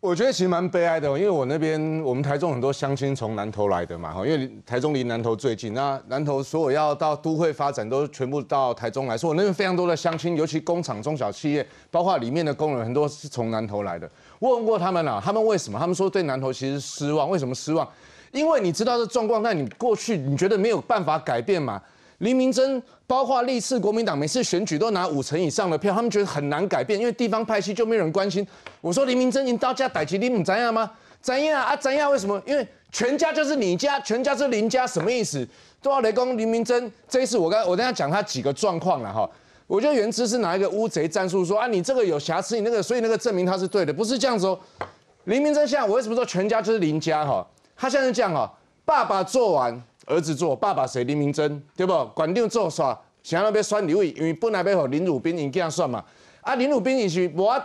我觉得其实蛮悲哀的，因为我那边我们台中很多乡亲从南投来的嘛，哈，因为台中离南投最近，那南投所有要到都会发展都全部到台中来，所以我那边非常多的乡亲，尤其工厂中小企业，包括里面的工人很多是从南投来的。问过他们了，他们为什么？他们说对南投其实失望，为什么失望？因为你知道这状况，那你过去你觉得没有办法改变嘛？林明真，包括历次国民党每次选举都拿五成以上的票，他们觉得很难改变，因为地方派系就没人关心。我说林明真，你到家逮起林怎样吗？怎样啊？怎样？为什么？因为全家就是你家，全家是林家，什么意思？都啊，雷公林明真，这一次我刚我等下讲他几个状况了哈。我觉得原之是拿一个乌贼战术说啊，你这个有瑕疵，你那个所以那个证明他是对的，不是这样哦。林明真现在我为什么说全家就是林家哈？他现在是样哈，爸爸做完。儿子做爸爸，谁？林明真，对不？馆长做啥？想要别选刘毅，因为本来别和林汝滨赢这样选嘛。啊，林汝斌也是无阿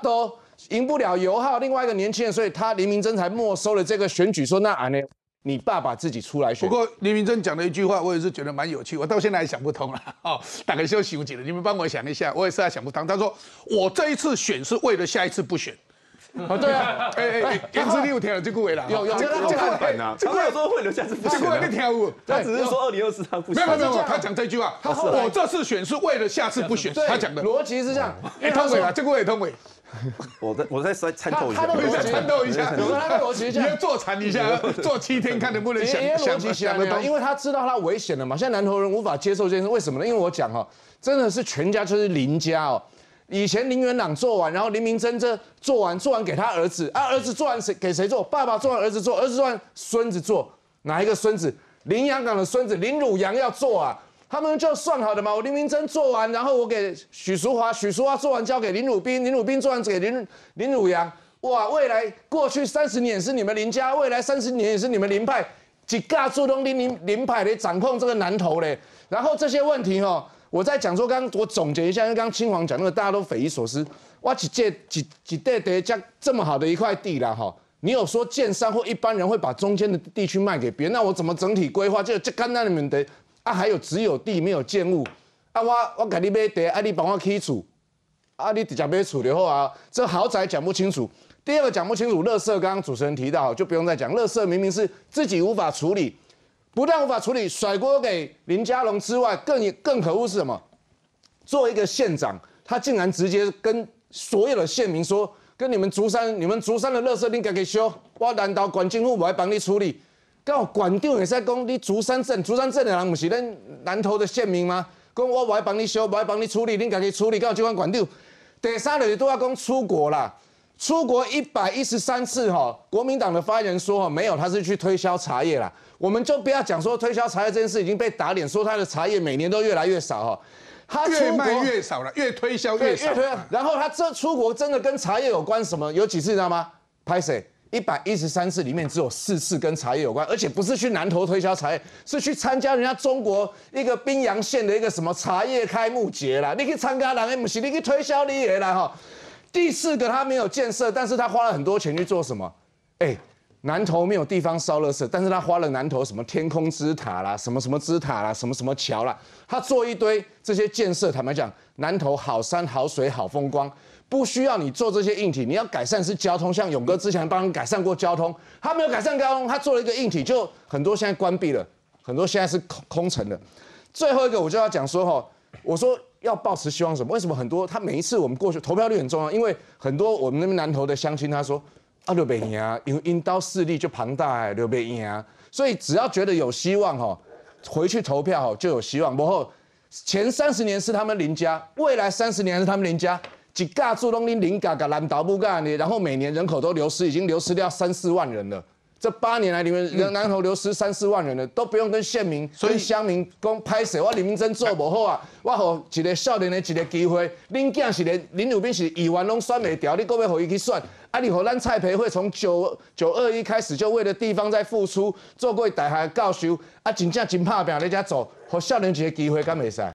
赢不了尤浩，另外一个年轻人，所以他林明真才没收了这个选举，说那阿你你爸爸自己出来选。不过林明真讲了一句话，我也是觉得蛮有趣，我到现在还想不通了。哦，大概休息，我得你们帮我想一下，我也是在想不通。他说我这一次选是为了下一次不选。啊，对啊，哎哎，政治你有跳了这顾伟啦？有有，这个他他有说会留下不这顾伟，听跳舞，他只是说二零二四他不行。没有，没有，他讲这句话，他说我这次选是为了下次不选，他讲的逻辑是这样。哎，通伟啊，这个伟，通伟，我再我再参透一下，他都会再参透一下，有他的逻辑你要坐禅一下，坐七天看能不能想一想，得到，因为他知道他危险了嘛，现在南投人无法接受这件事，为什么呢？因为我讲哈，真的是全家就是邻家哦。以前林元朗做完，然后林明珍这做完做完给他儿子啊，儿子做完谁给谁做？爸爸做完儿子做，儿子做完孙子做，哪一个孙子？林阳港的孙子林汝阳要做啊，他们就算好的嘛。我林明珍做完，然后我给许淑华，许淑华做完交给林汝斌，林汝斌做完给林林汝阳。哇，未来过去三十年是你们林家，未来三十年也是你们林派几大主东林林林派来掌控这个南投嘞。然后这些问题哈。我在讲说，刚刚我总结一下，就刚刚青黄讲那个，大家都匪夷所思。哇，几间几几代的将这么好的一块地啦，哈，你有说建商或一般人会把中间的地区卖给别人？那我怎么整体规划？就这刚那里面的啊，还有只有地没有建物啊，我我给你买地，啊，你帮我起厝，啊，你接买厝理好啊，这豪宅讲不清楚，第二个讲不清楚，乐色刚刚主持人提到，就不用再讲，乐色明明是自己无法处理。不但无法处理，甩锅给林佳龙之外，更更可恶是什么？作为一个县长，他竟然直接跟所有的县民说：“跟你们竹山，你们竹山的乐色丁自己修，我难道管政府我还帮你处理。”告管掉也在讲，你竹山镇竹山镇的人不是恁南投的县民吗？讲我来帮你修，我来帮你处理，恁自去处理告就管掉。第三类都要讲出国了。出国一百一十三次哈，国民党的发言人说哈没有，他是去推销茶叶啦。我们就不要讲说推销茶叶这件事已经被打脸，说他的茶叶每年都越来越少哈，他越卖越少了，越推销越少。然后他这出国真的跟茶叶有关什么？有几次知道吗？拍谁？一百一十三次里面只有四次跟茶叶有关，而且不是去南投推销茶叶，是去参加人家中国一个宾阳县的一个什么茶叶开幕节啦。你去参加人家不是，你去推销你也来哈。第四个，他没有建设，但是他花了很多钱去做什么？哎，南投没有地方烧热气，但是他花了南投什么天空之塔啦，什么什么之塔啦，什么什么桥啦，他做一堆这些建设。坦白讲，南投好山好水好风光，不需要你做这些硬体。你要改善是交通，像勇哥之前帮人改善过交通，他没有改善交通，他做了一个硬体，就很多现在关闭了，很多现在是空空城的。最后一个我就要讲说哈，我说。要抱持希望什么？为什么很多他每一次我们过去投票率很重要，因为很多我们那边南投的乡亲他说啊刘北啊，因因刀势力就庞大哎刘北啊，所以只要觉得有希望哈，回去投票就有希望。然后前三十年是他们林家，未来三十年是他们林家。嘎嘎嘎然后每年人口都流失，已经流失掉三四万人了。这八年来，你们人南投流失三四万人了，都不用跟县民、跟乡民讲拍手。我林明珍做不好啊！我给一个少年的一个机会，恁囝是连林鲁斌是议员拢算未掉，你够袂给伊去算？啊！你给咱蔡培慧从九九二一开始就为了地方在付出，做过台下教授，啊，真正真怕病在才做，给少年一个机会敢袂使？